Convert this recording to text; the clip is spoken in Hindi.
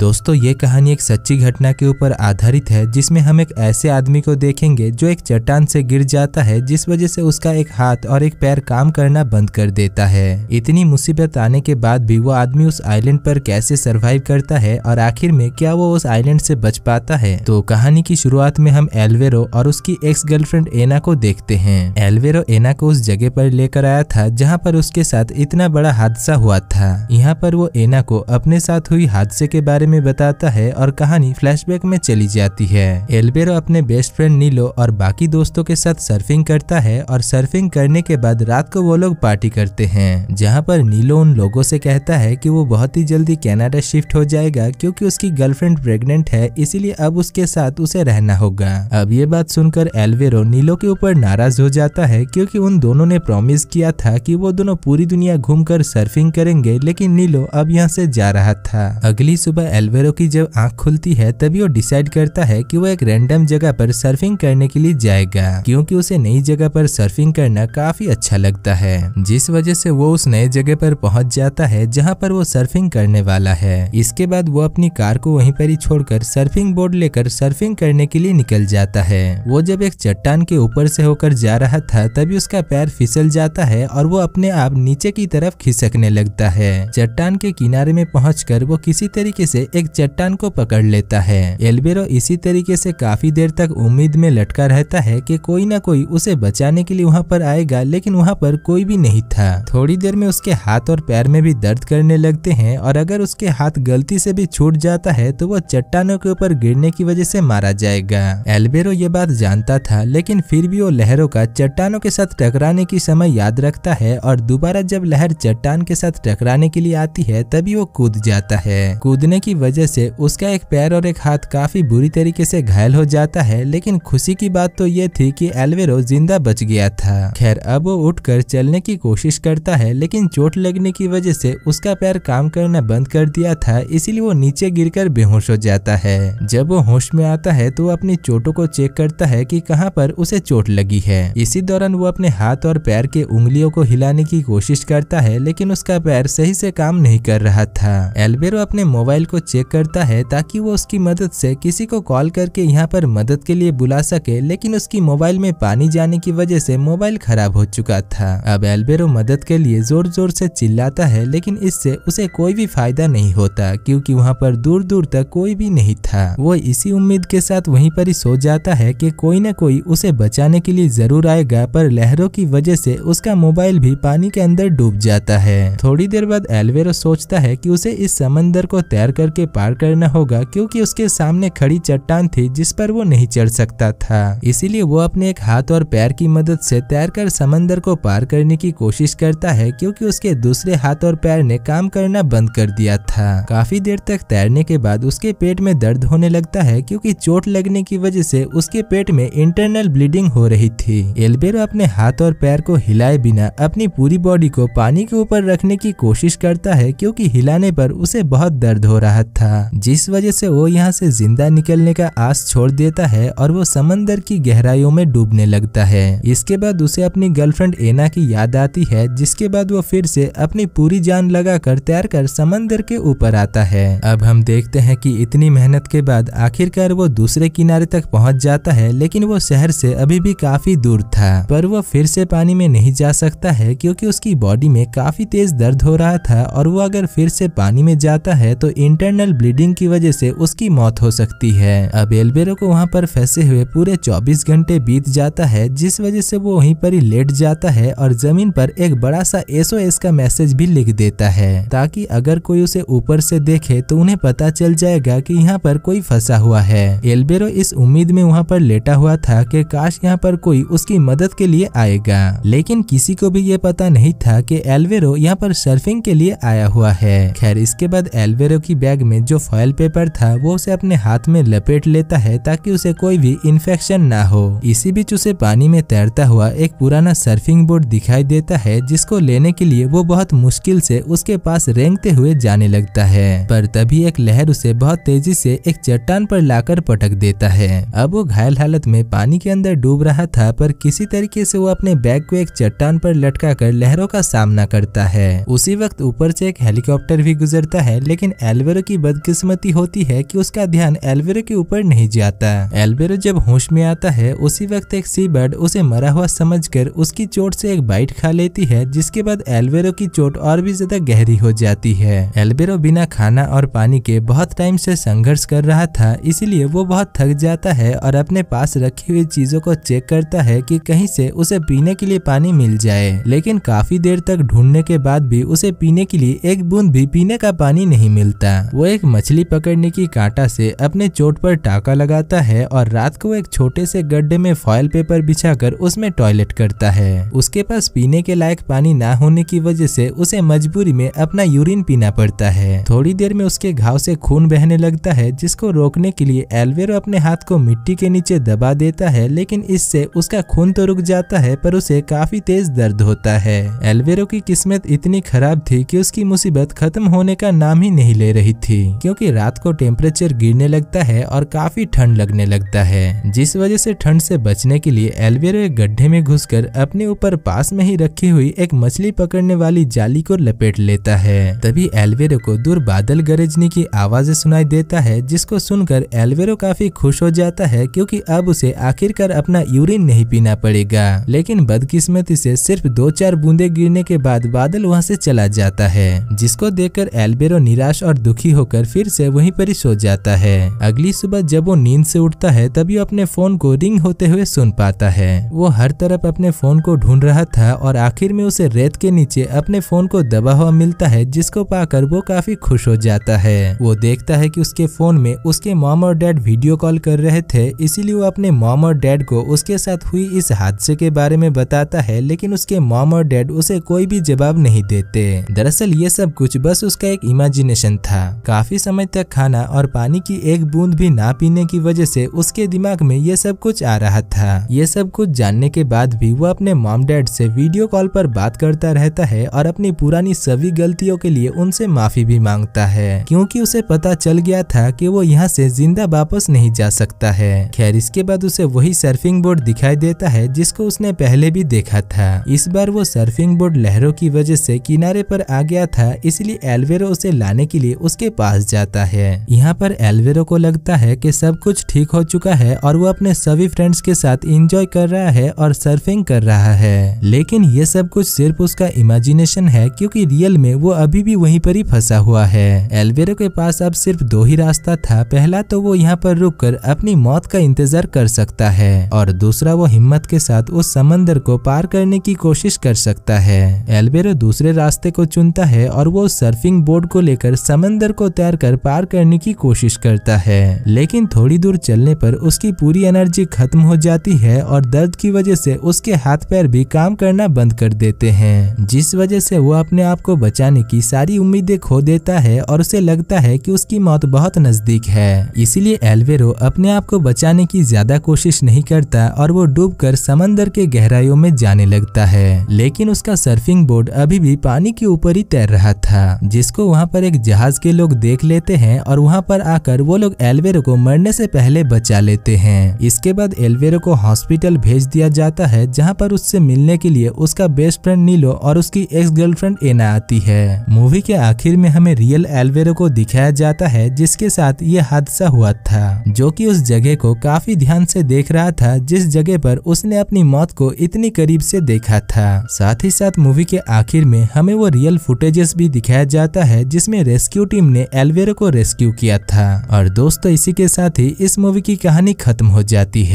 दोस्तों ये कहानी एक सच्ची घटना के ऊपर आधारित है जिसमें हम एक ऐसे आदमी को देखेंगे जो एक चट्टान से गिर जाता है जिस वजह से उसका एक हाथ और एक पैर काम करना बंद कर देता है इतनी मुसीबत आने के बाद भी वो आदमी उस आइलैंड पर कैसे सरवाइव करता है और आखिर में क्या वो उस आइलैंड से बच पाता है तो कहानी की शुरुआत में हम एलवेरो और उसकी एक्स गर्लफ्रेंड एना को देखते है एलवेरो एना को उस जगह पर लेकर आया था जहाँ पर उसके साथ इतना बड़ा हादसा हुआ था यहाँ पर वो एना को अपने साथ हुई हादसे के बारे बारे में बताता है और कहानी फ्लैशबैक में चली जाती है एल्बेरो अपने बेस्ट फ्रेंड नीलो और बाकी दोस्तों के साथ सर्फिंग करता है और सर्फिंग करने के बाद रात को वो लोग पार्टी करते हैं जहाँ पर नीलो उन लोगों से कहता है की वो बहुत ही जल्दी कैनाडा शिफ्ट हो जाएगा क्यूँकी उसकी गर्लफ्रेंड प्रेगनेंट है इसीलिए अब उसके साथ उसे रहना होगा अब ये बात सुनकर एल्वेरो नीलो के ऊपर नाराज हो जाता है क्योंकि उन दोनों ने प्रॉमिस किया था कि वो दोनों पूरी दुनिया घूमकर सर्फिंग करेंगे लेकिन नीलो अब यहाँ से जा रहा था अगली सुबह सुबह एल्वेरो की जब आंख खुलती है तभी वो डिसाइड करता है कि वो एक रैंडम जगह पर सर्फिंग करने के लिए जाएगा क्योंकि उसे नई जगह पर सर्फिंग करना काफी अच्छा लगता है जिस वजह से वो उस नए जगह पर पहुंच जाता है जहां पर वो सर्फिंग करने वाला है इसके बाद वो अपनी कार को वहीं पर ही छोड़कर सर्फिंग बोर्ड लेकर सर्फिंग करने के लिए निकल जाता है वो जब एक चट्टान के ऊपर से होकर जा रहा था तभी उसका पैर फिसल जाता है और वो अपने आप नीचे की तरफ खिसकने लगता है चट्टान के किनारे में पहुँच वो किसी तरीके से एक चट्टान को पकड़ लेता है एल्बेरो इसी तरीके से काफी देर तक उम्मीद में लटका रहता है कि कोई ना कोई उसे बचाने के लिए वहाँ पर आएगा लेकिन वहाँ पर कोई भी नहीं था थोड़ी देर में उसके हाथ और पैर में भी दर्द करने लगते है और अगर उसके हाथ गलती से भी छूट जाता है तो वो चट्टानों के ऊपर गिरने की वजह से मारा जाएगा एल्बेरो ये बात जानता था लेकिन फिर भी वो लहरों का चट्टानों के साथ टकराने की समय याद रखता है और दोबारा जब लहर चट्टान के साथ टकराने के लिए आती है तभी वो कूद जाता है कूदने की वजह से उसका एक पैर और एक हाथ काफी बुरी तरीके से घायल हो जाता है लेकिन खुशी की बात तो ये थी कि एल्वेरो जिंदा बच गया था खैर अब वो उठकर चलने की कोशिश करता है लेकिन चोट लगने की वजह से उसका पैर काम करना बंद कर दिया था इसीलिए वो नीचे गिर बेहोश हो जाता है जब वो होश में आता है तो वो अपनी चोटों को चेक करता है की कहाँ पर उसे चोट लगी है इसी दौरान वो अपने हाथ और पैर के उंगलियों को हिलाने की कोशिश करता है लेकिन उसका पैर सही से काम नहीं कर रहा था एल्बेरो अपने मोबाइल को चेक करता है ताकि वो उसकी मदद से किसी को कॉल करके यहाँ पर मदद के लिए बुला सके लेकिन उसकी मोबाइल में पानी जाने की वजह से मोबाइल खराब हो चुका था अब एल्बेरो मदद के लिए जोर जोर से चिल्लाता है लेकिन इससे उसे कोई भी फायदा नहीं होता क्यूँकी वहाँ पर दूर दूर तक कोई भी नहीं था वो इसी उम्मीद के साथ वही पर ही सो जाता है की कोई न कोई उसे बचाने के लिए जरूर आएगा पर लहरों की वजह से उसका मोबाइल भी पानी के अंदर डूब जाता है थोड़ी देर बाद एल्वेरो सोचता है कि उसे इस समंदर को तैर कर करके के पार करना होगा क्योंकि उसके सामने खड़ी चट्टान थी जिस पर वो नहीं चढ़ सकता था इसीलिए वो अपने एक हाथ और पैर की मदद से कर समंदर को पार करने की कोशिश करता है क्योंकि उसके दूसरे हाथ और पैर ने काम करना बंद कर दिया था काफी देर तक तैरने के बाद उसके पेट में दर्द होने लगता है क्योंकि चोट लगने की वजह से उसके पेट में इंटरनल ब्लीडिंग हो रही थी एल्बेरो अपने हाथ और पैर को हिलाए बिना अपनी पूरी बॉडी को पानी के ऊपर रखने की कोशिश करता है क्योंकि हिलाने पर उसे बहुत दर्द हो रहा चाहत था जिस वजह से वो यहाँ से जिंदा निकलने का आस छोड़ देता है और वो समंदर की गहराइयों में डूबने लगता है इसके बाद उसे अपनी गर्लफ्रेंड एना की याद आती है जिसके बाद वो फिर से अपनी पूरी जान लगाकर तैर कर समंदर के ऊपर आता है अब हम देखते हैं कि इतनी मेहनत के बाद आखिरकार वो दूसरे किनारे तक पहुंच जाता है लेकिन वो शहर से अभी भी काफी दूर था पर वो फिर से पानी में नहीं जा सकता है क्योंकि उसकी बॉडी में काफी तेज दर्द हो रहा था और वो अगर फिर से पानी में जाता है तो इंटर इंटरनल ब्लीडिंग की वजह से उसकी मौत हो सकती है अब एल्बेरो को वहाँ पर फंसे हुए पूरे 24 घंटे बीत जाता है जिस वजह से वो वहीं पर ही लेट जाता है और जमीन पर एक बड़ा सा एसओएस का मैसेज भी लिख देता है ताकि अगर कोई उसे ऊपर से देखे तो उन्हें पता चल जाएगा कि यहाँ पर कोई फंसा हुआ है एल्बेरो इस उम्मीद में वहाँ पर लेटा हुआ था की काश यहाँ पर कोई उसकी मदद के लिए आएगा लेकिन किसी को भी ये पता नहीं था की एल्बेरो यहाँ पर सर्फिंग के लिए आया हुआ है खैर इसके बाद एलवेरो की बैग में जो फॉयल पेपर था वो उसे अपने हाथ में लपेट लेता है ताकि उसे कोई भी इन्फेक्शन ना हो इसी बीच उसे पानी में तैरता हुआ एक पुराना सर्फिंग बोर्ड दिखाई देता है जिसको लेने के लिए वो बहुत मुश्किल से उसके पास रेंगते हुए जाने लगता है पर तभी एक लहर उसे बहुत तेजी से एक चट्टान पर लाकर पटक देता है अब वो घायल हालत में पानी के अंदर डूब रहा था पर किसी तरीके से वो अपने बैग को एक चट्टान पर लटका कर लहरों का सामना करता है उसी वक्त ऊपर से एक हेलीकॉप्टर भी गुजरता है लेकिन एल्वेरो की बदकिस्मती होती है कि उसका ध्यान एल्वेरो के ऊपर नहीं जाता एल्वेरो जब होश में आता है उसी वक्त एक सीबर्ड उसे मरा हुआ समझकर उसकी चोट से एक बाइट खा लेती है जिसके बाद एल्वेरो की चोट और भी ज्यादा गहरी हो जाती है एल्बेरो बिना खाना और पानी के बहुत टाइम से संघर्ष कर रहा था इसीलिए वो बहुत थक जाता है और अपने पास रखी हुई चीजों को चेक करता है कि कहीं से उसे पीने के लिए पानी मिल जाए लेकिन काफी देर तक ढूंढने के बाद भी उसे पीने के लिए एक बूंद भी पीने का पानी नहीं मिलता गया वो एक मछली पकड़ने की कांटा से अपने चोट पर टाका लगाता है और रात को एक छोटे से गड्ढे में फॉयल पेपर बिछाकर उसमें टॉयलेट करता है उसके पास पीने के लायक पानी ना होने की वजह से उसे मजबूरी में अपना यूरिन पीना पड़ता है थोड़ी देर में उसके घाव से खून बहने लगता है जिसको रोकने के लिए एल्वेरो अपने हाथ को मिट्टी के नीचे दबा देता है लेकिन इससे उसका खून तो रुक जाता है पर उसे काफी तेज दर्द होता है एल्वेरो की किस्मत इतनी खराब थी कि उसकी मुसीबत खत्म होने का नाम ही नहीं ले रही रही थी क्योंकि रात को टेम्परेचर गिरने लगता है और काफी ठंड लगने लगता है जिस वजह से ठंड से बचने के लिए एलवेरा गड्ढे में घुसकर अपने ऊपर पास में ही रखी हुई एक मछली पकड़ने वाली जाली को लपेट लेता है तभी एलवेरो को दूर बादल गरजने की आवाज सुनाई देता है जिसको सुनकर एलवेरो काफी खुश हो जाता है क्योंकि अब उसे आखिरकार अपना यूरिन नहीं पीना पड़ेगा लेकिन बदकिस्मती से सिर्फ दो चार बूंदे गिरने के बाद बादल वहाँ से चला जाता है जिसको देखकर एलबेरो निराश और दुखी दुखी होकर फिर से वहीं पर ही सो जाता है अगली सुबह जब वो नींद से उठता है तभी अपने फोन को रिंग होते हुए सुन पाता है वो हर तरफ अपने फोन को ढूंढ रहा था और आखिर में उसे रेत के नीचे अपने फोन को दबा हुआ मिलता है जिसको पाकर वो काफी खुश हो जाता है वो देखता है की उसके फोन में उसके मॉम और डैड वीडियो कॉल कर रहे थे इसीलिए वो अपने मॉम और डैड को उसके साथ हुई इस हादसे के बारे में बताता है लेकिन उसके मॉम और डैड उसे कोई भी जवाब नहीं देते दरअसल ये सब कुछ बस उसका एक इमेजिनेशन था काफी समय तक खाना और पानी की एक बूंद भी ना पीने की वजह से उसके दिमाग में ये सब कुछ आ रहा था ये सब कुछ जानने के बाद भी वो अपने मॉम डैड से वीडियो कॉल पर बात करता रहता है और अपनी पुरानी सभी गलतियों के लिए उनसे माफी भी मांगता है क्योंकि उसे पता चल गया था कि वो यहाँ से जिंदा वापस नहीं जा सकता है खैर इसके बाद उसे वही सर्फिंग बोर्ड दिखाई देता है जिसको उसने पहले भी देखा था इस बार वो सर्फिंग बोर्ड लहरों की वजह से किनारे पर आ गया था इसलिए एलवेरो उसे लाने के लिए उसके उसके पास जाता है यहाँ पर एलवेरो को लगता है कि सब कुछ ठीक हो चुका है और वो अपने सभी फ्रेंड्स के साथ इंजॉय कर रहा है और सर्फिंग कर रहा है लेकिन ये सब कुछ सिर्फ उसका इमेजिनेशन है क्योंकि रियल में वो अभी भी वहीं पर ही फंसा हुआ है एलवेरो के पास अब सिर्फ दो ही रास्ता था पहला तो वो यहाँ पर रुक कर अपनी मौत का इंतजार कर सकता है और दूसरा वो हिम्मत के साथ उस समंदर को पार करने की कोशिश कर सकता है एलवेरो दूसरे रास्ते को चुनता है और वो सर्फिंग बोर्ड को लेकर समंदर पहाड़ को कर पार करने की कोशिश करता है लेकिन थोड़ी दूर चलने पर उसकी पूरी एनर्जी खत्म हो जाती है और दर्द की वजह से उसके हाथ पैर भी काम करना बंद कर देते हैं जिस वजह से वो अपने आप को बचाने की सारी उम्मीदें खो देता है और उसे लगता है कि उसकी मौत बहुत नजदीक है इसीलिए एल्वेरो अपने आप को बचाने की ज्यादा कोशिश नहीं करता और वो डूब कर समंदर के गहराइयों में जाने लगता है लेकिन उसका सर्फिंग बोर्ड अभी भी पानी के ऊपर ही तैर रहा था जिसको वहाँ पर एक जहाज के लोग लोग देख लेते हैं और वहाँ पर आकर वो लोग एलवेरो को मरने से पहले बचा लेते हैं इसके बाद एलवेरो को हॉस्पिटल भेज दिया जाता है जहाँ पर उससे मिलने के लिए उसका बेस्ट फ्रेंड नीलो और उसकी एक्स गर्लफ्रेंड एना आती है मूवी के आखिर में हमें रियल एलवेरो को दिखाया जाता है जिसके साथ ये हादसा हुआ था जो की उस जगह को काफी ध्यान से देख रहा था जिस जगह पर उसने अपनी मौत को इतनी करीब से देखा था साथ ही साथ मूवी के आखिर में हमें वो रियल फुटेजेस भी दिखाया जाता है जिसमें रेस्क्यू टीम ने एलवेरा को रेस्क्यू किया था और दोस्तों इसी के साथ ही इस मूवी की कहानी खत्म हो जाती है